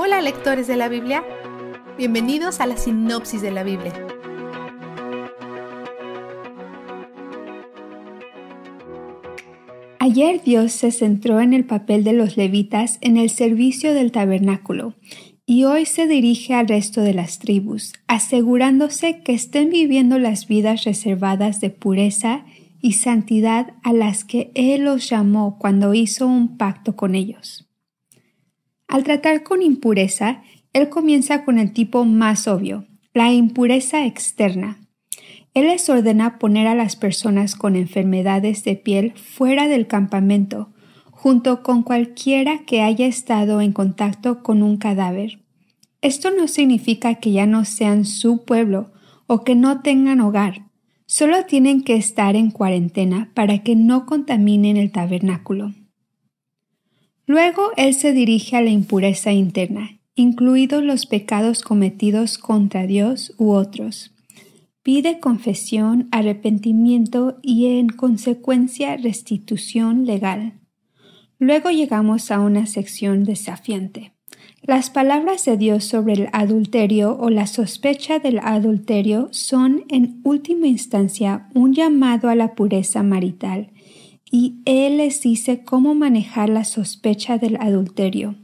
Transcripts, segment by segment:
Hola lectores de la Biblia, bienvenidos a la sinopsis de la Biblia. Ayer Dios se centró en el papel de los levitas en el servicio del tabernáculo y hoy se dirige al resto de las tribus, asegurándose que estén viviendo las vidas reservadas de pureza y santidad a las que Él los llamó cuando hizo un pacto con ellos. Al tratar con impureza, él comienza con el tipo más obvio, la impureza externa. Él les ordena poner a las personas con enfermedades de piel fuera del campamento, junto con cualquiera que haya estado en contacto con un cadáver. Esto no significa que ya no sean su pueblo o que no tengan hogar, solo tienen que estar en cuarentena para que no contaminen el tabernáculo. Luego Él se dirige a la impureza interna, incluidos los pecados cometidos contra Dios u otros. Pide confesión, arrepentimiento y en consecuencia restitución legal. Luego llegamos a una sección desafiante. Las palabras de Dios sobre el adulterio o la sospecha del adulterio son en última instancia un llamado a la pureza marital y Él les dice cómo manejar la sospecha del adulterio.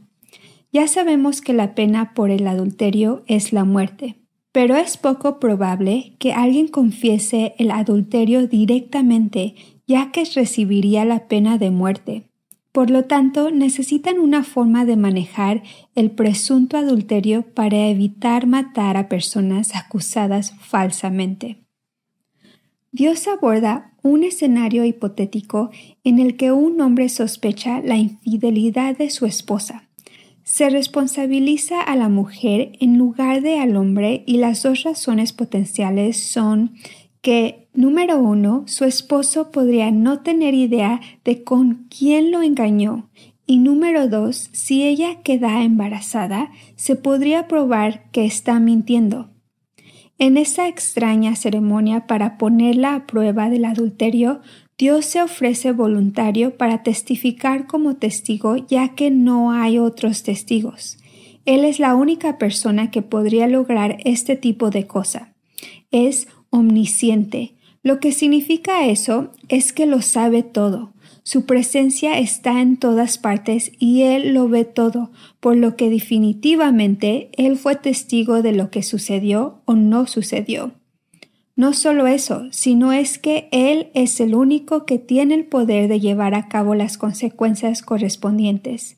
Ya sabemos que la pena por el adulterio es la muerte, pero es poco probable que alguien confiese el adulterio directamente, ya que recibiría la pena de muerte. Por lo tanto, necesitan una forma de manejar el presunto adulterio para evitar matar a personas acusadas falsamente. Dios aborda un escenario hipotético en el que un hombre sospecha la infidelidad de su esposa. Se responsabiliza a la mujer en lugar de al hombre y las dos razones potenciales son que, número uno, su esposo podría no tener idea de con quién lo engañó y número dos, si ella queda embarazada, se podría probar que está mintiendo. En esa extraña ceremonia para ponerla a prueba del adulterio, Dios se ofrece voluntario para testificar como testigo ya que no hay otros testigos. Él es la única persona que podría lograr este tipo de cosa. Es omnisciente. Lo que significa eso es que lo sabe todo. Su presencia está en todas partes y Él lo ve todo, por lo que definitivamente Él fue testigo de lo que sucedió o no sucedió. No solo eso, sino es que Él es el único que tiene el poder de llevar a cabo las consecuencias correspondientes.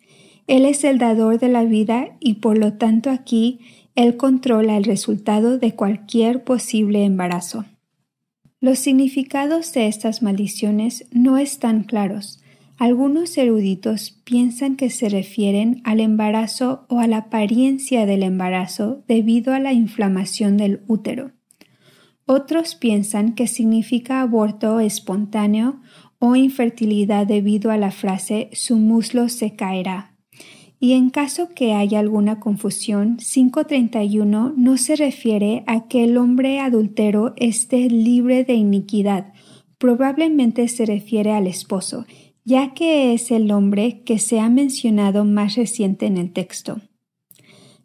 Él es el dador de la vida y por lo tanto aquí Él controla el resultado de cualquier posible embarazo. Los significados de estas maldiciones no están claros. Algunos eruditos piensan que se refieren al embarazo o a la apariencia del embarazo debido a la inflamación del útero. Otros piensan que significa aborto espontáneo o infertilidad debido a la frase su muslo se caerá y en caso que haya alguna confusión, 531 no se refiere a que el hombre adultero esté libre de iniquidad, probablemente se refiere al esposo, ya que es el hombre que se ha mencionado más reciente en el texto.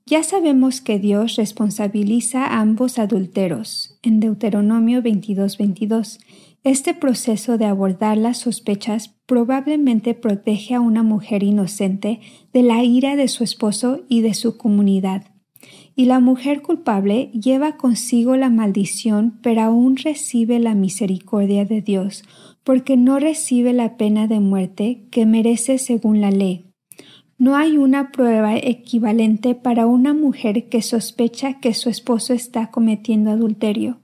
Ya sabemos que Dios responsabiliza a ambos adulteros en Deuteronomio 22:22, este proceso de abordar las sospechas probablemente protege a una mujer inocente de la ira de su esposo y de su comunidad. Y la mujer culpable lleva consigo la maldición, pero aún recibe la misericordia de Dios, porque no recibe la pena de muerte que merece según la ley. No hay una prueba equivalente para una mujer que sospecha que su esposo está cometiendo adulterio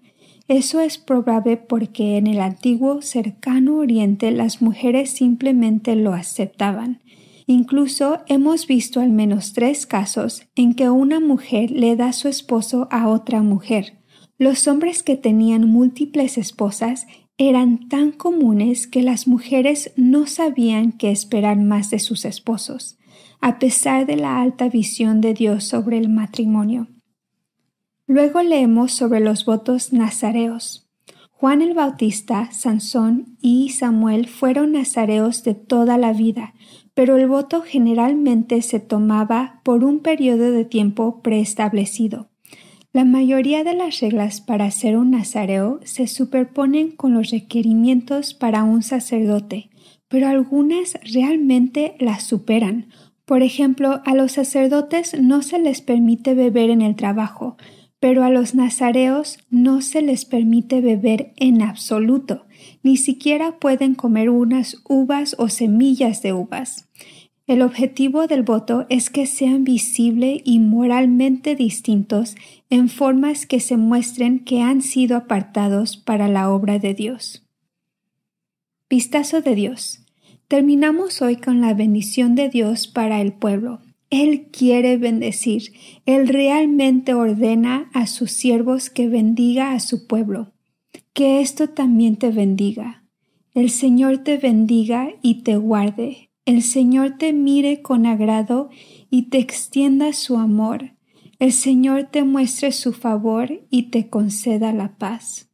eso es probable porque en el antiguo cercano oriente las mujeres simplemente lo aceptaban. Incluso hemos visto al menos tres casos en que una mujer le da su esposo a otra mujer. Los hombres que tenían múltiples esposas eran tan comunes que las mujeres no sabían qué esperar más de sus esposos, a pesar de la alta visión de Dios sobre el matrimonio. Luego leemos sobre los votos nazareos. Juan el Bautista, Sansón y Samuel fueron nazareos de toda la vida, pero el voto generalmente se tomaba por un periodo de tiempo preestablecido. La mayoría de las reglas para ser un nazareo se superponen con los requerimientos para un sacerdote, pero algunas realmente las superan. Por ejemplo, a los sacerdotes no se les permite beber en el trabajo, pero a los nazareos no se les permite beber en absoluto, ni siquiera pueden comer unas uvas o semillas de uvas. El objetivo del voto es que sean visible y moralmente distintos en formas que se muestren que han sido apartados para la obra de Dios. Vistazo de Dios. Terminamos hoy con la bendición de Dios para el pueblo. Él quiere bendecir, Él realmente ordena a sus siervos que bendiga a su pueblo. Que esto también te bendiga. El Señor te bendiga y te guarde. El Señor te mire con agrado y te extienda su amor. El Señor te muestre su favor y te conceda la paz.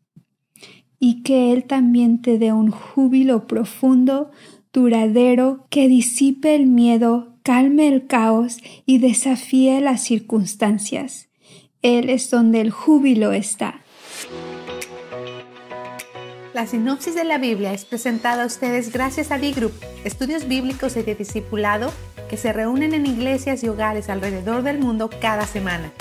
Y que Él también te dé un júbilo profundo, duradero, que disipe el miedo calme el caos y desafíe las circunstancias. Él es donde el júbilo está. La sinopsis de la Biblia es presentada a ustedes gracias a b group estudios bíblicos y de discipulado que se reúnen en iglesias y hogares alrededor del mundo cada semana.